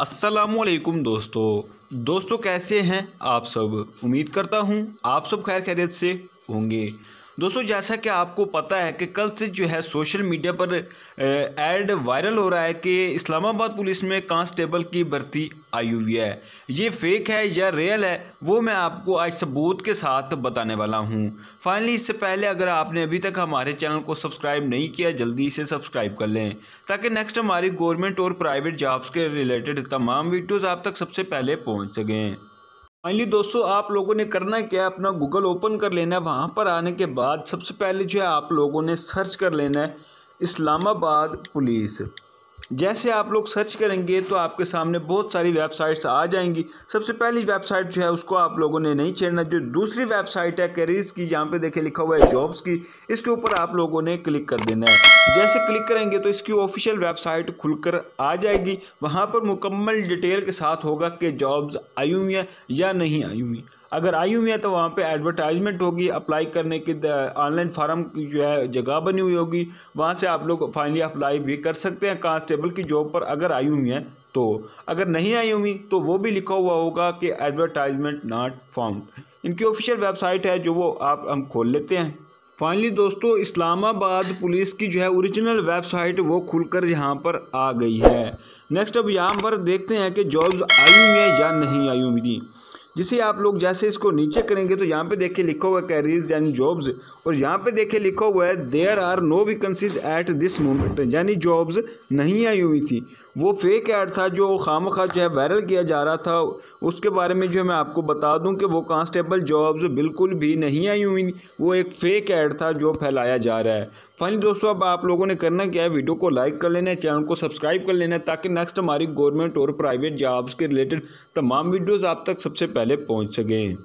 असलकुम दोस्तों दोस्तों कैसे हैं आप सब उम्मीद करता हूं आप सब खैर खैरियत से होंगे दोस्तों जैसा कि आपको पता है कि कल से जो है सोशल मीडिया पर एड वायरल हो रहा है कि इस्लामाबाद पुलिस में कांस्टेबल की भर्ती आई हुई है ये फेक है या रियल है वो मैं आपको आज सबूत के साथ बताने वाला हूँ फाइनली इससे पहले अगर आपने अभी तक हमारे चैनल को सब्सक्राइब नहीं किया जल्दी इसे सब्सक्राइब कर लें ताकि नेक्स्ट हमारी गवर्नमेंट और प्राइवेट जॉब्स के रिलेटेड तमाम वीडियोज़ आप तक सबसे पहले पहुँच सकें फाइनली दोस्तों आप लोगों ने करना क्या अपना गूगल ओपन कर लेना है वहाँ पर आने के बाद सबसे पहले जो है आप लोगों ने सर्च कर लेना है इस्लामाबाद पुलिस जैसे आप लोग सर्च करेंगे तो आपके सामने बहुत सारी वेबसाइट्स आ जाएंगी सबसे पहली वेबसाइट जो है उसको आप लोगों ने नहीं छेड़ना जो दूसरी वेबसाइट है करियर्स की जहाँ पे देखे लिखा हुआ है जॉब्स की इसके ऊपर आप लोगों ने क्लिक कर देना है जैसे क्लिक करेंगे तो इसकी ऑफिशियल वेबसाइट खुलकर आ जाएगी वहाँ पर मुकम्मल डिटेल के साथ होगा कि जॉब्स आई हुई हैं या नहीं आई हुई अगर आई हुई हैं तो वहाँ पे एडवर्टाइजमेंट होगी अप्लाई करने की ऑनलाइन फार्म की जो है जगह बनी हुई होगी वहाँ से आप लोग फाइनली अप्लाई भी कर सकते हैं कांस्टेबल की जॉब पर अगर आई हुई हैं तो अगर नहीं आई हुई तो वो भी लिखा हुआ होगा कि एडवर्टाइजमेंट नॉट फाउंड इनकी ऑफिशियल वेबसाइट है जो वो आप हम खोल लेते हैं फाइनली दोस्तों इस्लामाबाद पुलिस की जो है ओरिजिनल वेबसाइट वो खुलकर यहाँ पर आ गई है नेक्स्ट अब यहाँ पर देखते हैं कि जॉब्स आई हुई हैं या नहीं आई हुई जिसे आप लोग जैसे इसको नीचे करेंगे तो यहाँ पे देखिए लिखा हुआ है कैरीज यानी जॉब्स और यहाँ पे देखिए लिखा हुआ है there are no vacancies at this moment यानी जॉब्स नहीं आई हुई थी वो फेक ऐड था जो खाम खा जो है वायरल किया जा रहा था उसके बारे में जो है मैं आपको बता दूं कि वो कांस्टेबल जॉब्स बिल्कुल भी नहीं आई हुई वो एक फेक ऐड था जो फैलाया जा रहा है फाइनली दोस्तों अब आप लोगों ने करना क्या है वीडियो को लाइक कर लेना है चैनल को सब्सक्राइब कर लेना है ताकि नेक्स्ट हमारी गवर्नमेंट और प्राइवेट जॉब्स के रिलेटेड तमाम वीडियोज़ आप तक सबसे पहले पहले पहुँच गए